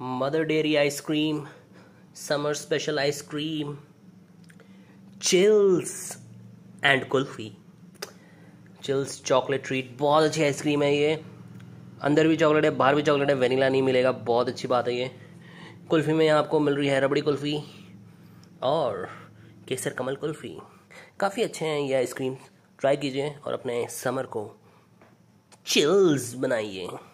mother Dairy ice cream summer special ice cream chills and kulfi chills chocolate treat बहुत अच्छी ice cream है ये अंदर भी चॉकलेट है बाहर भी चॉकलेट है वेनीला नहीं मिलेगा बहुत अच्छी बात है ये कुल्फ़ी में आपको मिल रही है रबड़ी कुल्फ़ी और केसर कमल कुल्फ़ी काफ़ी अच्छे हैं ये आइसक्रीम ट्राई कीजिए और अपने समर को चिल्स बनाइए